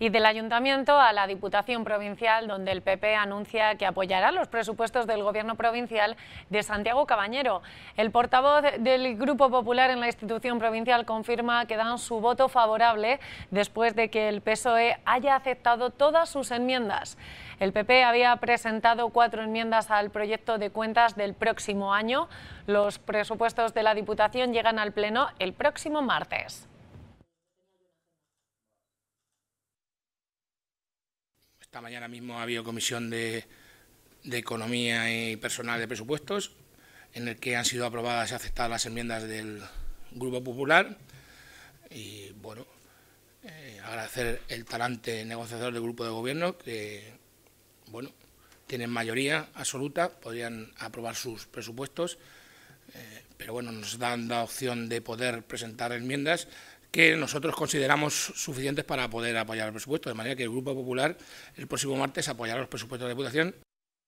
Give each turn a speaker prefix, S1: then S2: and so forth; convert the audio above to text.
S1: y del Ayuntamiento a la Diputación Provincial, donde el PP anuncia que apoyará los presupuestos del Gobierno Provincial de Santiago Cabañero. El portavoz del Grupo Popular en la institución provincial confirma que dan su voto favorable después de que el PSOE haya aceptado todas sus enmiendas. El PP había presentado cuatro enmiendas al proyecto de cuentas del próximo año. Los presupuestos de la Diputación llegan al Pleno el próximo martes.
S2: Esta mañana mismo ha habido comisión de, Economía y Personal de Presupuestos, en el que han sido aprobadas y aceptadas las enmiendas del Grupo Popular. Y bueno, eh, agradecer el talante negociador del Grupo de Gobierno, que bueno, tienen mayoría absoluta, podrían aprobar sus presupuestos, eh, pero bueno, nos dan la opción de poder presentar enmiendas que nosotros consideramos suficientes para poder apoyar el presupuesto. De manera que el Grupo Popular el próximo martes apoyará los presupuestos de la Diputación